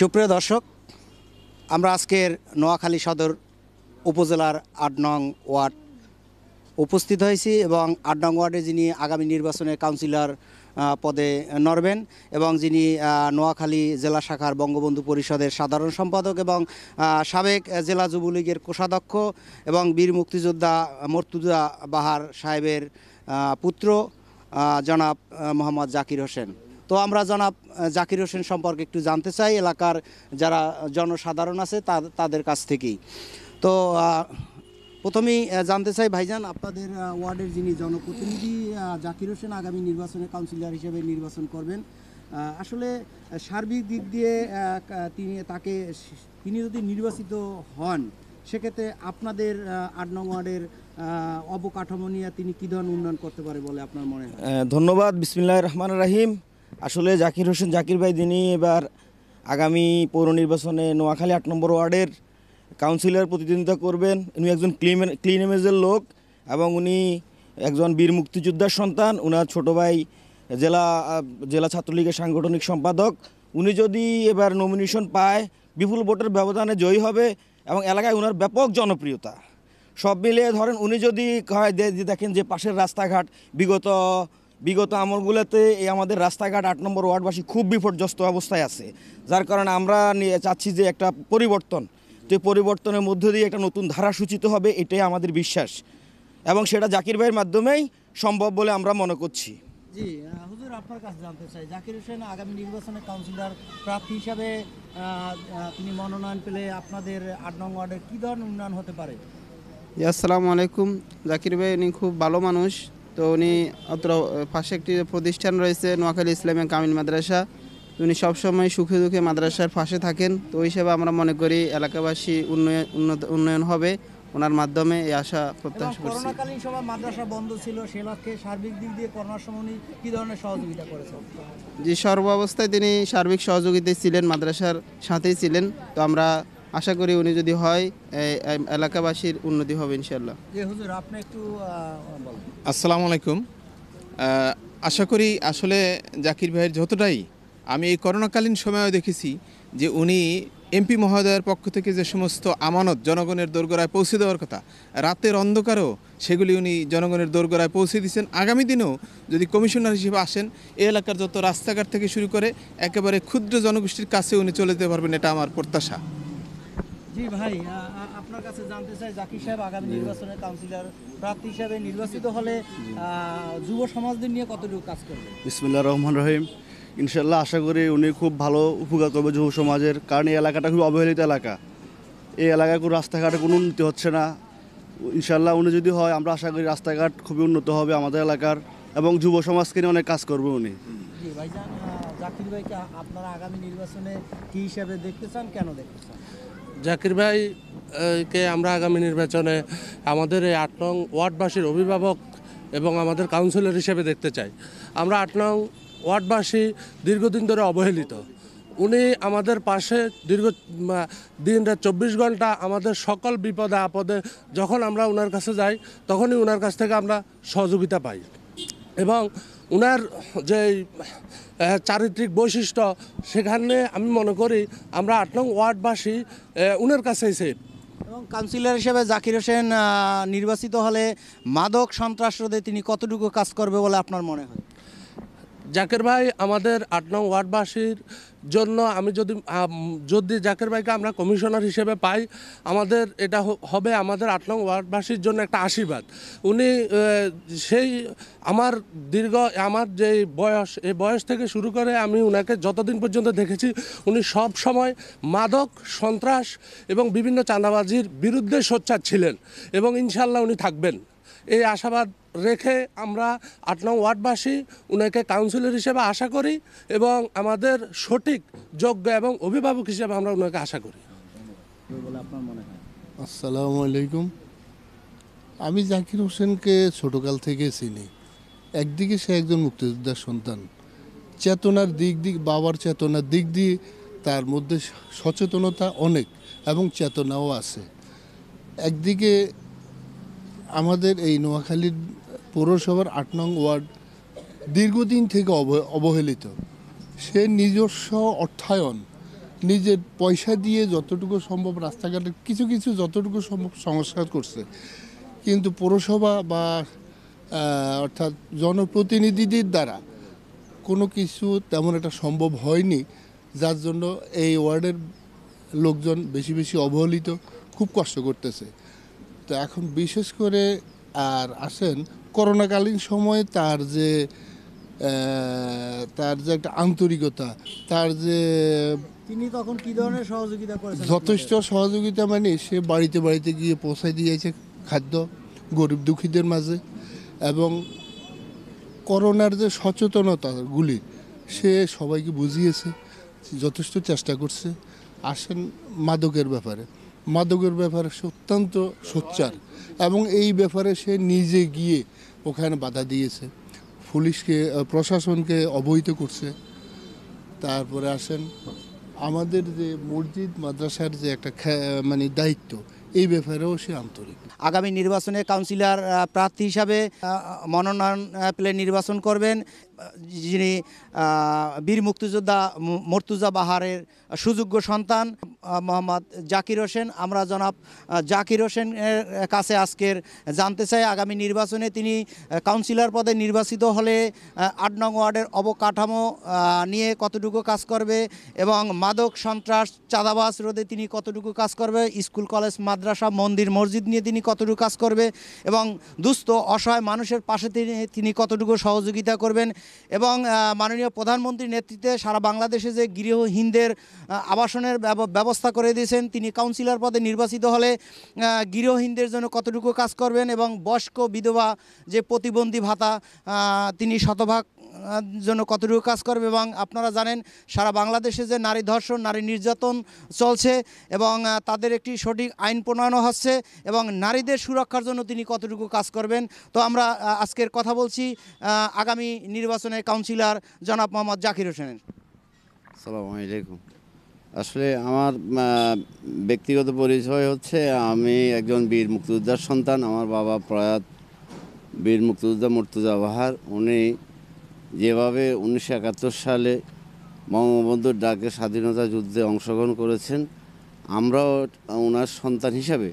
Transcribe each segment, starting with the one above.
সুপ্রিয় দর্শক আমরা আজকের নোয়াখালী সদর উপজেলার আট নং ওয়ার্ড উপস্থিত হয়েছি এবং আট নং ওয়ার্ডে যিনি আগামী নির্বাচনে কাউন্সিলর পদে নড়বেন এবং যিনি নোয়াখালী জেলা শাখার বঙ্গবন্ধু পরিষদের সাধারণ সম্পাদক এবং সাবেক জেলা যুবলীগের কোষাধ্যক্ষ এবং বীর মুক্তিযোদ্ধা মর্তুজা বাহার সাহেবের পুত্র জনাব মোহাম্মদ জাকির হোসেন তো আমরা জনাব জাকির হোসেন সম্পর্কে একটু জানতে চাই এলাকার যারা জনসাধারণ আছে তাদের কাছ থেকেই তো প্রথমেই জানতে চাই ভাইজান আপনাদের ওয়ার্ডের যিনি জনপ্রতিনিধি জাকির হোসেন আগামী নির্বাচনে কাউন্সিলর হিসেবে নির্বাচন করবেন আসলে সার্বিক দিক দিয়ে তিনি তাকে তিনি যদি নির্বাচিত হন সেক্ষেত্রে আপনাদের আট নং ওয়ার্ডের অবকাঠামো নিয়ে তিনি কী ধরনের উন্নয়ন করতে পারে বলে আপনার মনে হয় ধন্যবাদ বিসমিল্লাহ রহমান রাহিম আসলে জাকির হোসেন জাকির ভাই তিনি এবার আগামী পৌর নির্বাচনে নোয়াখালী আট নম্বর ওয়ার্ডের কাউন্সিলর প্রতিদ্বন্দ্বিতা করবেন উনি একজন ক্লিন ক্লিন ইমেজের লোক এবং উনি একজন বীর মুক্তিযোদ্ধার সন্তান ওনার ছোট ভাই জেলা জেলা ছাত্রলীগের সাংগঠনিক সম্পাদক উনি যদি এবার নমিনেশন পায় বিপুল ভোটের ব্যবধানে জয়ী হবে এবং এলাকায় ওনার ব্যাপক জনপ্রিয়তা সব মিলিয়ে ধরেন উনি যদি দেখেন যে পাশের রাস্তাঘাট বিগত বিগত আমলগুলোতে এই আমাদের রাস্তাঘাট আট নম্বর ওয়ার্ডবাসী খুব বিপর্যস্ত অবস্থায় আছে যার কারণে আমরা চাচ্ছি যে একটা পরিবর্তন তো পরিবর্তনের মধ্য দিয়ে একটা নতুন ধারা সূচিত হবে এটাই আমাদের বিশ্বাস এবং সেটা জাকির ভাইয়ের মাধ্যমেই সম্ভব বলে আমরা মনে করছি জি হুজুর আপনার কাছে জানতে চাই জাকির হোসেন আগামী নির্বাচনে কাউন্সিলর প্রার্থী হিসাবে তিনি মনোনয়ন পেলে আপনাদের আট নং ওয়ার্ডের কী ধরনের উন্নয়ন হতে পারে আসসালামু আলাইকুম জাকির ভাই খুব ভালো মানুষ তো উনি অত্র পাশে একটি প্রতিষ্ঠান রয়েছে নোয়াখালী ইসলামিয়া কামিল মাদ্রাসা উনি সবসময় সুখে দুঃখে মাদ্রাসার পাশে থাকেন তো ওই হিসেবে আমরা মনে করি এলাকাবাসী উন্নয়ন উন্নত উন্নয়ন হবে ওনার মাধ্যমে এই আশা প্রত্যাশা করছি করোনাকালীন সময় মাদ্রাসা বন্ধ ছিল সে লক্ষ্যে সার্বিক দিক দিয়ে করোনার সময় উনি কী ধরনের সহযোগিতা করেছেন যে সর্ব অবস্থায় তিনি সার্বিক সহযোগিতায় ছিলেন মাদ্রাসার সাথেই ছিলেন তো আমরা আশা করি উনি যদি হয় এলাকাবাসীর উন্নতি হবে ইনশাল্লাহ আপনি একটু আসসালামু আলাইকুম আশা করি আসলে জাকির ভাইয়ের যতটাই আমি এই করোনাকালীন সময়েও দেখেছি যে উনি এমপি মহোদয়ের পক্ষ থেকে যে সমস্ত আমানত জনগণের দোরগোড়ায় পৌঁছে দেওয়ার কথা রাতের অন্ধকারও সেগুলি উনি জনগণের দোরগোড়ায় পৌঁছে দিচ্ছেন আগামী দিনেও যদি কমিশনার হিসেবে আসেন এই এলাকার যত রাস্তাঘাট থেকে শুরু করে একেবারে ক্ষুদ্র জনগোষ্ঠীর কাছে উনি চলে যেতে পারবেন এটা আমার প্রত্যাশা জি ভাই আপনার কাছে জানতে চাই জাকির সাহেব আগামী নির্বাচনে কাউন্সিলর প্রার্থী হিসাবে নির্বাচিত হলে যুব সমাজদের নিয়ে কতটুকু কাজ করবে বিসমুল্লাহ রহমান রহিম ইনশাল্লাহ আশা করি উনি খুব ভালো উপকার করবে যুব সমাজের কারণ এই এলাকাটা খুব অবহেলিত এলাকা এই এলাকায় কোনো রাস্তাঘাটে কোনো উন্নতি হচ্ছে না ইনশাল্লাহ উনি যদি হয় আমরা আশা করি রাস্তাঘাট খুবই উন্নত হবে আমাদের এলাকার এবং যুব সমাজকে নিয়ে অনেক কাজ করবে উনি জাকির ভাইকে আপনারা আগামী নির্বাচনে কী হিসাবে দেখতে চান কেন দেখতে চান জাকির ভাই কে আমরা আগামী নির্বাচনে আমাদের এই আট নং ওয়ার্ডবাসীর অভিভাবক এবং আমাদের কাউন্সিলর হিসেবে দেখতে চাই আমরা আট নং ওয়ার্ডবাসী দীর্ঘদিন ধরে অবহেলিত উনি আমাদের পাশে দীর্ঘ দিন রাত চব্বিশ ঘন্টা আমাদের সকল বিপদে আপদে যখন আমরা ওনার কাছে যাই তখনই ওনার কাছ থেকে আমরা সহযোগিতা পাই এবং ওনার যে চারিত্রিক বৈশিষ্ট্য সেখানে আমি মনে করি আমরা আট নং ওয়ার্ডবাসী উনার কাছে সেফ এবং কাউন্সিলর হিসেবে জাকির হোসেন নির্বাচিত হলে মাদক সন্ত্রাস রোধে তিনি কতটুকু কাজ করবে বলে আপনার মনে হয় জাকির ভাই আমাদের আট নং ওয়ার্ডবাসীর জন্য আমি যদি যদি জাকের ভাইকে আমরা কমিশনার হিসেবে পাই আমাদের এটা হবে আমাদের আট নং ওয়ার্ডবাসীর জন্য একটা আশীর্বাদ উনি সেই আমার দীর্ঘ আমার যে বয়স এই বয়স থেকে শুরু করে আমি উনাকে যতদিন পর্যন্ত দেখেছি উনি সব সময় মাদক সন্ত্রাস এবং বিভিন্ন চাঁদাবাজির বিরুদ্ধে সোচ্চার ছিলেন এবং ইনশাল্লাহ উনি থাকবেন এই আশাবাদ রেখে আমরা আট নং ওয়ার্ডবাসী উনাকে কাউন্সিলর হিসেবে আশা করি এবং আমাদের সঠিক যোগ্য এবং অভিভাবক হিসেবে আমরা ওনাকে আশা করি আসসালামু আলাইকুম আমি জাকির হোসেনকে ছোটোকাল থেকে চিনি একদিকে সে একজন মুক্তিযোদ্ধার সন্তান চেতনার দিক দিক বাবার চেতনার দিক দিয়ে তার মধ্যে সচেতনতা অনেক এবং চেতনাও আছে একদিকে আমাদের এই নোয়াখালীর পৌরসভার আট নং ওয়ার্ড দীর্ঘদিন থেকে অবহেলিত সে নিজস্ব অর্থায়ন নিজের পয়সা দিয়ে যতটুকু সম্ভব রাস্তাঘাটের কিছু কিছু যতটুকু সম্ভব সংস্কার করছে কিন্তু পৌরসভা বা অর্থাৎ জনপ্রতিনিধিদের দ্বারা কোনো কিছু তেমন একটা সম্ভব হয়নি যার জন্য এই ওয়ার্ডের লোকজন বেশি বেশি অবহেলিত খুব কষ্ট করতেছে তো এখন বিশেষ করে আর আসেন করোনাকালীন সময়ে তার যে তার যে একটা আন্তরিকতা তার যে তিনি তখন কি ধরনের সহযোগিতা করেন যথেষ্ট সহযোগিতা মানে সে বাড়িতে বাড়িতে গিয়ে পৌঁছাই দিয়েছে খাদ্য গরিব দুঃখীদের মাঝে এবং করোনার যে সচেতনতাগুলি সে সবাইকে বুঝিয়েছে যথেষ্ট চেষ্টা করছে আসেন মাদকের ব্যাপারে মাদকের ব্যাপারে সে অত্যন্ত সোচ্চার এবং এই ব্যাপারে সে নিজে গিয়ে ওখানে বাধা দিয়েছে পুলিশকে প্রশাসনকে অবহিত করছে তারপরে আসেন আমাদের যে মসজিদ মাদ্রাসার যে একটা মানে দায়িত্ব এই ব্যাপারেও সে আন্তরিক আগামী নির্বাচনে কাউন্সিলর প্রার্থী হিসাবে মনোনয়ন পেলে নির্বাচন করবেন যিনি বীর মুক্তিযোদ্ধা মর্তুজা বাহারের সুযোগ্য সন্তান মোহাম্মদ জাকির হোসেন আমরা জনাব জাকির হোসেনের কাছে আজকের জানতে চাই আগামী নির্বাচনে তিনি কাউন্সিলর পদে নির্বাচিত হলে আট নং ওয়ার্ডের অবকাঠামো নিয়ে কতটুকু কাজ করবে এবং মাদক সন্ত্রাস চাঁদাবাস রোধে তিনি কতটুকু কাজ করবে স্কুল কলেজ মাদ্রাসা মন্দির মসজিদ নিয়ে তিনি কতটুকু কাজ করবে এবং দুস্থ অসহায় মানুষের পাশে তিনি কতটুকু সহযোগিতা করবেন এবং মাননীয় প্রধানমন্ত্রীর নেতৃত্বে সারা বাংলাদেশে যে গৃহহীনদের আবাসনের ব্যবস্থা করে দিয়েছেন তিনি কাউন্সিলর পদে নির্বাচিত হলে গৃহহীনদের জন্য কতটুকু কাজ করবেন এবং বয়স্ক বিধবা যে প্রতিবন্ধী ভাতা তিনি শতভাগ জন্য কতটুকু কাজ করবে এবং আপনারা জানেন সারা বাংলাদেশে যে নারী ধর্ষণ নারী নির্যাতন চলছে এবং তাদের একটি সঠিক আইন প্রণয়নও হচ্ছে এবং নারীদের সুরক্ষার জন্য তিনি কতটুকু কাজ করবেন তো আমরা আজকের কথা বলছি আগামী নির্বাচনে কাউন্সিলর জনাব মোহাম্মদ জাকির হোসেনের আসসালামু আলাইকুম আসলে আমার ব্যক্তিগত পরিচয় হচ্ছে আমি একজন বীর মুক্তিযোদ্ধার সন্তান আমার বাবা প্রয়াত বীর মুক্তিযোদ্ধা মর্তুজা বাহার উনি যেভাবে উনিশশো একাত্তর সালে বঙ্গবন্ধুর ডাকে স্বাধীনতা যুদ্ধে অংশগ্রহণ করেছেন আমরাও ওনার সন্তান হিসাবে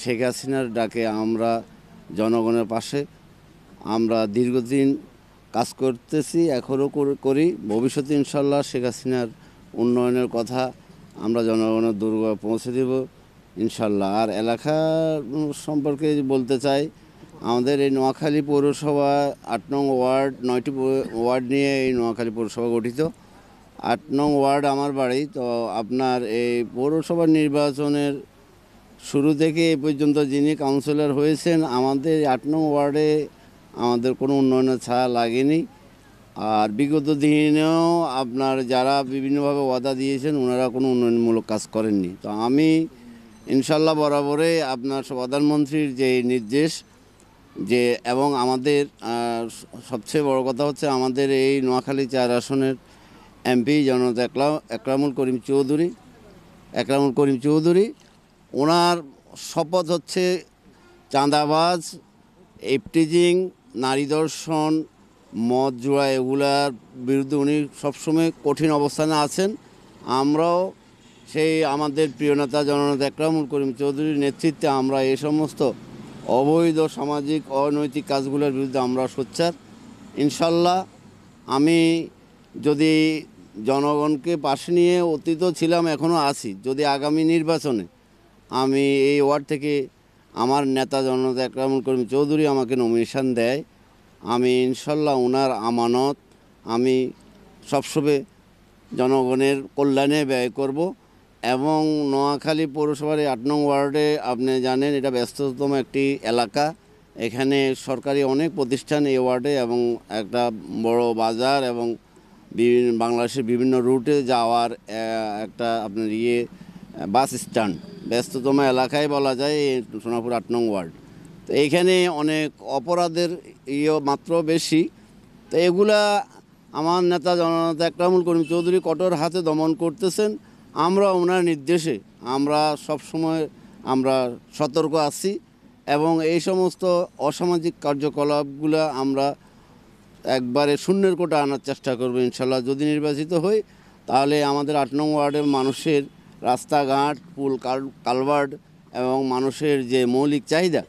শেখ হাসিনার ডাকে আমরা জনগণের পাশে আমরা দীর্ঘদিন কাজ করতেছি এখনও করি ভবিষ্যতে ইনশাল্লাহ শেখ হাসিনার উন্নয়নের কথা আমরা জনগণের দুর্গ পৌঁছে দেব ইনশাল্লাহ আর এলাকা সম্পর্কে বলতে চাই আমাদের এই নোয়াখালী পৌরসভা আট নং ওয়ার্ড নয়টি ওয়ার্ড নিয়ে এই নোয়াখালী পৌরসভা গঠিত আট নং ওয়ার্ড আমার বাড়ি তো আপনার এই পৌরসভা নির্বাচনের শুরু থেকে এ পর্যন্ত যিনি কাউন্সিলর হয়েছেন আমাদের আট নং ওয়ার্ডে আমাদের কোনো উন্নয়নের ছায়া লাগেনি আর বিগত দিনেও আপনার যারা বিভিন্নভাবে ওয়াদা দিয়েছেন ওনারা কোনো উন্নয়নমূলক কাজ করেননি তো আমি ইনশাল্লাহ বরাবরে আপনার প্রধানমন্ত্রীর যে নির্দেশ যে এবং আমাদের সবচেয়ে বড় কথা হচ্ছে আমাদের এই নোয়াখালী চার আসনের এমপি জনতা একলা একরামুল করিম চৌধুরী একরামুল করিম চৌধুরী ওনার শপথ হচ্ছে চাঁদাবাজ এপটিজিং নারী দর্শন মদ জোড়া এগুলার বিরুদ্ধে উনি সবসময় কঠিন অবস্থানে আছেন আমরাও সেই আমাদের প্রিয় নেতা জননেতা একরামুল করিম চৌধুরীর নেতৃত্বে আমরা এই সমস্ত অবৈধ সামাজিক অনৈতিক কাজগুলোর বিরুদ্ধে আমরা সোচ্চার ইনশাল্লাহ আমি যদি জনগণকে পাশে নিয়ে অতীত ছিলাম এখনও আছি যদি আগামী নির্বাচনে আমি এই ওয়ার্ড থেকে আমার নেতা জনতা একরামুল করিম চৌধুরী আমাকে নমিনেশান দেয় আমি ইনশাল্লাহ ওনার আমানত আমি সবসময় জনগণের কল্যাণে ব্যয় করব এবং নোয়াখালী পৌরসভার আট নং ওয়ার্ডে আপনি জানেন এটা ব্যস্ততম একটি এলাকা এখানে সরকারি অনেক প্রতিষ্ঠান এই ওয়ার্ডে এবং একটা বড় বাজার এবং বিভিন্ন বাংলাদেশের বিভিন্ন রুটে যাওয়ার একটা আপনার ইয়ে বাস স্ট্যান্ড ব্যস্ততম এলাকায় বলা যায় সোনাপুর আট নং ওয়ার্ড তো এইখানে অনেক অপরাধের ইয়ে মাত্র বেশি তো এগুলা আমার নেতা জননেতা একরামুল করিম চৌধুরী কঠোর হাতে দমন করতেছেন আমরা ওনার নির্দেশে আমরা সব সময় আমরা সতর্ক আছি এবং এই সমস্ত অসামাজিক কার্যকলাপগুলো আমরা একবারে শূন্যের কোটা আনার চেষ্টা করবো ইনশাল্লাহ যদি নির্বাচিত হই তাহলে আমাদের আট নং ওয়ার্ডের মানুষের রাস্তাঘাট পুল কালভার্ড এবং মানুষের যে মৌলিক চাহিদা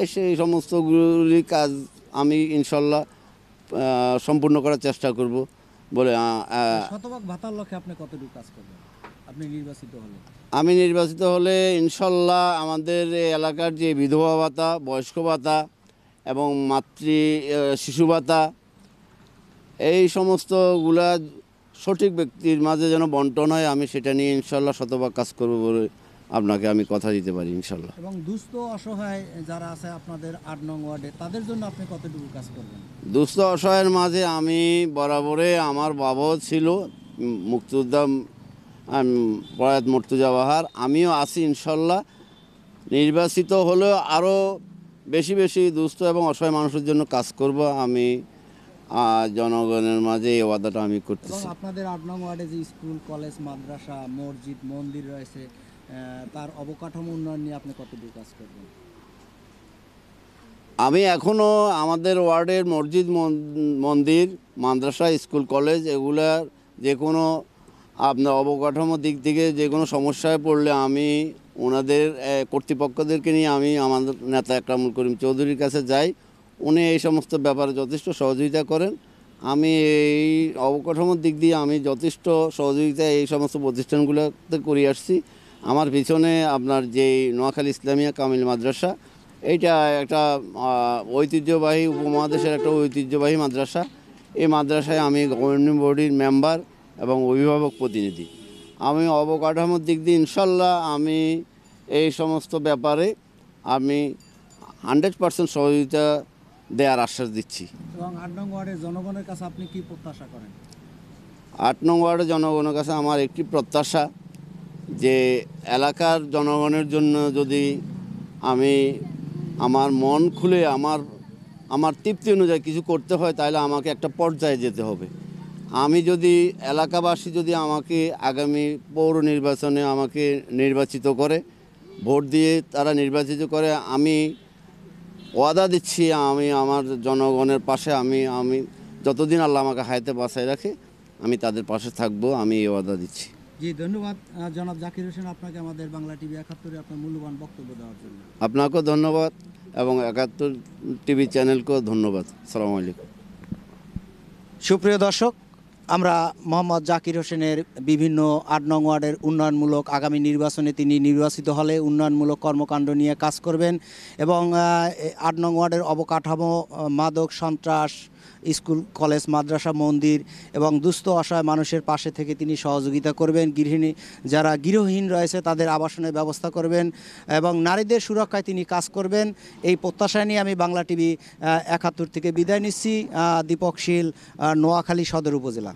এ সেই সমস্তগুলি কাজ আমি ইনশাল্লাহ সম্পূর্ণ করার চেষ্টা করব বলে শতভাগ ভাতার লক্ষ্যে আপনি কতটুকু কাজ করবেন আমি নির্বাচিত হলে ইনশাল্লাহ আমাদের এলাকার যে বিধবা ভাতা বয়স্ক ভাতা এবং মাতৃ শিশু ভাতা এই সমস্তগুলা সঠিক ব্যক্তির মাঝে যেন বন্টন হয় আমি সেটা নিয়ে ইনশাল্লাহ শতভাগ কাজ করব বলে আপনাকে আমি কথা দিতে পারি ইনশাল্লাহ এবং দুস্থ অসহায় যারা আছে আপনাদের আট নং ওয়ার্ডে তাদের জন্য আপনি কতটুকু কাজ করবেন দুস্থ অসহায়ের মাঝে আমি বরাবরে আমার বাবাও ছিল মুক্তিযোদ্ধা আমি বয়াত মর্তুজা বাহার আমিও আছি ইনশাল্লাহ নির্বাচিত হলেও আরও বেশি বেশি দুস্থ এবং অসহায় মানুষের জন্য কাজ করব আমি জনগণের মাঝে এই ওয়াদাটা আমি করতেছি আপনাদের আট নং ওয়ার্ডে যে স্কুল কলেজ মাদ্রাসা মসজিদ মন্দির রয়েছে তার অবকাঠামো উন্নয়ন নিয়ে আপনি কতদূর কাজ করবেন আমি এখনও আমাদের ওয়ার্ডের মসজিদ মন্দির মাদ্রাসা স্কুল কলেজ এগুলার যে কোনো আপনার অবকাঠামো দিক থেকে যে কোনো সমস্যায় পড়লে আমি ওনাদের কর্তৃপক্ষদেরকে নিয়ে আমি আমাদের নেতা একরামুল করিম চৌধুরীর কাছে যাই উনি এই সমস্ত ব্যাপারে যথেষ্ট সহযোগিতা করেন আমি এই অবকাঠামোর দিক দিয়ে আমি যথেষ্ট সহযোগিতা এই সমস্ত প্রতিষ্ঠানগুলোতে করে আসছি আমার পিছনে আপনার যে নোয়াখালী ইসলামিয়া কামিল মাদ্রাসা এইটা একটা ঐতিহ্যবাহী উপমহাদেশের একটা ঐতিহ্যবাহী মাদ্রাসা এই মাদ্রাসায় আমি গভর্নিং বডির মেম্বার এবং অভিভাবক প্রতিনিধি আমি অবকাঠামোর দিক দিয়ে ইনশাল্লাহ আমি এই সমস্ত ব্যাপারে আমি হান্ড্রেড পার্সেন্ট সহযোগিতা দেওয়ার আশ্বাস দিচ্ছি এবং আট আট নং ওয়ার্ডের জনগণের কাছে আমার একটি প্রত্যাশা যে এলাকার জনগণের জন্য যদি আমি আমার মন খুলে আমার আমার তৃপ্তি অনুযায়ী কিছু করতে হয় তাহলে আমাকে একটা পর্যায়ে যেতে হবে আমি যদি এলাকাবাসী যদি আমাকে আগামী পৌর নির্বাচনে আমাকে নির্বাচিত করে ভোট দিয়ে তারা নির্বাচিত করে আমি ওয়াদা দিচ্ছি আমি আমার জনগণের পাশে আমি আমি যতদিন আল্লাহ আমাকে হায়াতে বাসায় রাখে আমি তাদের পাশে থাকবো আমি এই ওয়াদা দিচ্ছি জি ধন্যবাদ জনাব জাকির হোসেন আপনাকে আমাদের বাংলা টিভি একাত্তরে আপনার মূল্যবান বক্তব্য দেওয়ার জন্য আপনাকেও ধন্যবাদ এবং একাত্তর টিভি চ্যানেলকেও ধন্যবাদ সালাম আলাইকুম সুপ্রিয় দর্শক আমরা মোহাম্মদ জাকির হোসেনের বিভিন্ন আট নং ওয়ার্ডের উন্নয়নমূলক আগামী নির্বাচনে তিনি নির্বাচিত হলে উন্নয়নমূলক কর্মকাণ্ড নিয়ে কাজ করবেন এবং আট নং ওয়ার্ডের অবকাঠামো মাদক সন্ত্রাস স্কুল কলেজ মাদ্রাসা মন্দির এবং দুস্থ অসহায় মানুষের পাশে থেকে তিনি সহযোগিতা করবেন গৃহিণী যারা গৃহহীন রয়েছে তাদের আবাসনের ব্যবস্থা করবেন এবং নারীদের সুরক্ষায় তিনি কাজ করবেন এই প্রত্যাশা নিয়ে আমি বাংলা টিভি একাত্তর থেকে বিদায় নিচ্ছি দীপক শীল নোয়াখালী সদর উপজেলা